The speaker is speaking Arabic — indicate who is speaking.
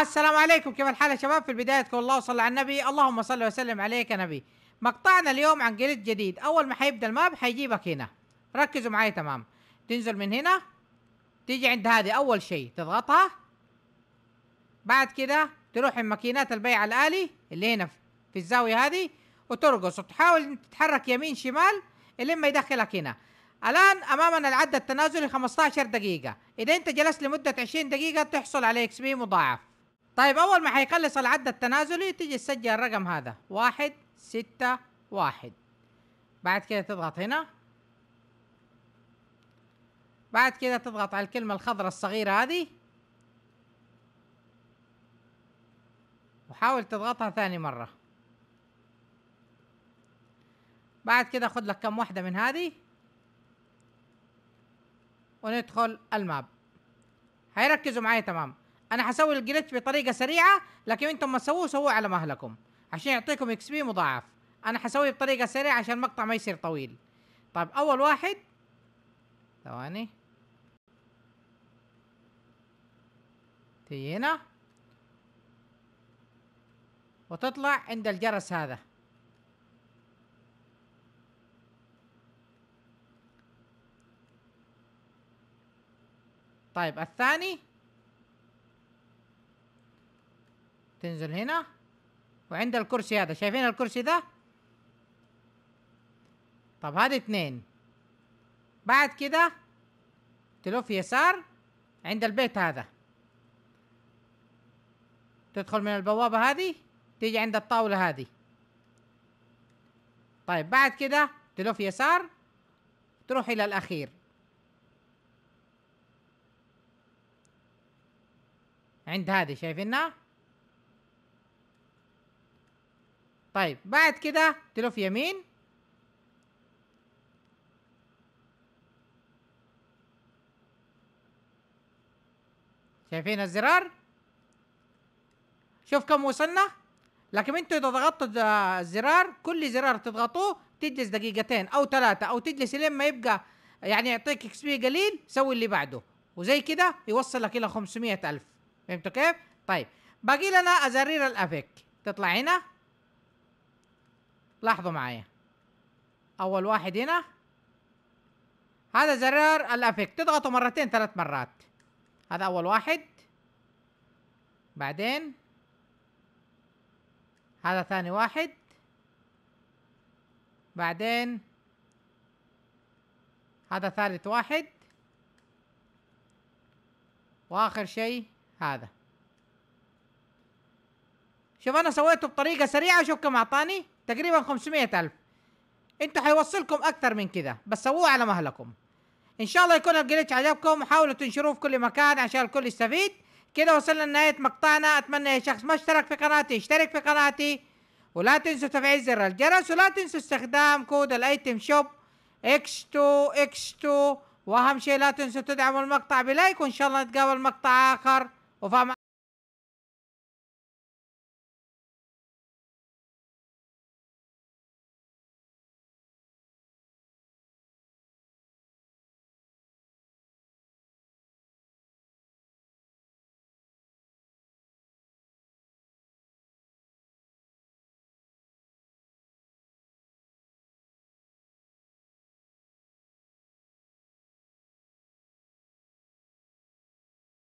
Speaker 1: السلام عليكم كيف الحال يا شباب في البداية تكون الله وصلى على النبي اللهم صل وسلم عليك يا نبي مقطعنا اليوم عن جلد جديد اول ما حيبدا الماب حيجيبك هنا ركزوا معي تمام تنزل من هنا تيجي عند هذه اول شيء تضغطها بعد كده تروح الماكينات البيع الالي اللي هنا في الزاوية هذه وترقص وتحاول انت تتحرك يمين شمال الين ما يدخلك هنا الان امامنا العد التنازلي 15 دقيقه اذا انت جلست لمده 20 دقيقه تحصل على اكس بي مضاعف طيب اول ما حيخلص العد التنازلي تيجي تسجل الرقم هذا واحد ستة واحد بعد كده تضغط هنا بعد كده تضغط على الكلمة الخضراء الصغيرة هذه وحاول تضغطها ثاني مرة بعد كده خد لك كم واحده من هذه وندخل الماب هيركزوا معايا تمام انا هسوي الجلتش بطريقه سريعه لكن انتم ما تسووه سووه على مهلكم عشان يعطيكم اكس بي مضاعف انا حسويه بطريقه سريعه عشان المقطع ما يصير طويل طيب اول واحد ثواني تيجي هنا وتطلع عند الجرس هذا طيب الثاني تنزل هنا وعند الكرسي هذا شايفين الكرسي ده طب هذا اثنين بعد كده تلف يسار عند البيت هذا تدخل من البوابة هذه تيجي عند الطاولة هذه طيب بعد كده تلف يسار تروح إلى الأخير عند هذه شايفينها طيب بعد كده تلف يمين شايفين الزرار شوف كم وصلنا لكن انتوا اذا ضغطتوا الزرار كل زرار تضغطوه تجلس دقيقتين او ثلاثه او تجلس لين ما يبقى يعني يعطيك اكس بي قليل سوي اللي بعده وزي كده يوصلك الى 500 الف فهمتوا كيف؟ طيب باقي لنا ازارير الافك تطلع هنا لاحظوا معايا اول واحد هنا هذا زرار الافك تضغطه مرتين ثلاث مرات هذا اول واحد بعدين هذا ثاني واحد بعدين هذا ثالث واحد واخر شيء هذا شوف انا سويته بطريقه سريعه شوف كم اعطاني تقريبا 500 الف انتوا حيوصلكم اكثر من كذا بس سووه على مهلكم ان شاء الله يكون الجليتش عجبكم وحاولوا تنشروه في كل مكان عشان الكل يستفيد كده وصلنا لنهايه مقطعنا اتمنى اي شخص ما اشترك في قناتي يشترك في قناتي ولا تنسوا تفعيل زر الجرس ولا تنسوا استخدام كود الايتم شوب اكس 2 اكس 2 واهم شيء لا تنسوا تدعموا المقطع بلايك وان شاء الله نتقابل مقطع اخر I'm